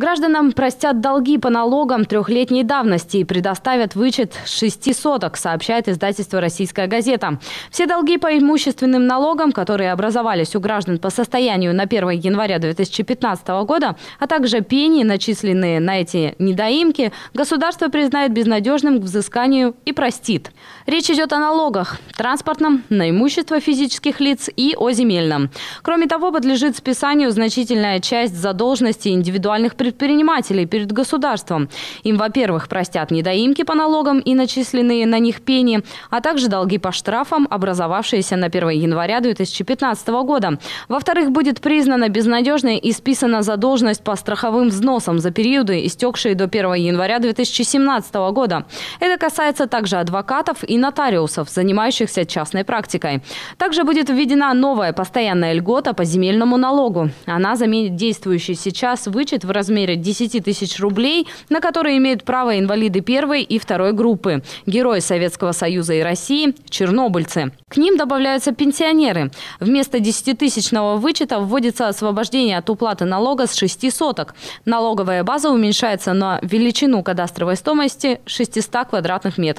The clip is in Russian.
Гражданам простят долги по налогам трехлетней давности и предоставят вычет с шести соток, сообщает издательство «Российская газета». Все долги по имущественным налогам, которые образовались у граждан по состоянию на 1 января 2015 года, а также пени, начисленные на эти недоимки, государство признает безнадежным к взысканию и простит. Речь идет о налогах – транспортном, на имущество физических лиц и о земельном. Кроме того, подлежит списанию значительная часть задолженности индивидуальных предприятий предпринимателей перед государством. Им, во-первых, простят недоимки по налогам и начисленные на них пени, а также долги по штрафам, образовавшиеся на 1 января 2015 года. Во-вторых, будет признана безнадежной и списана задолженность по страховым взносам за периоды, истекшие до 1 января 2017 года. Это касается также адвокатов и нотариусов, занимающихся частной практикой. Также будет введена новая постоянная льгота по земельному налогу. Она заменит действующий сейчас вычет в размере размере 10 тысяч рублей, на которые имеют право инвалиды первой и второй группы, герои Советского Союза и России, чернобыльцы. К ним добавляются пенсионеры. Вместо 10-тысячного вычета вводится освобождение от уплаты налога с 6 соток. Налоговая база уменьшается на величину кадастровой стоимости 600 квадратных метров.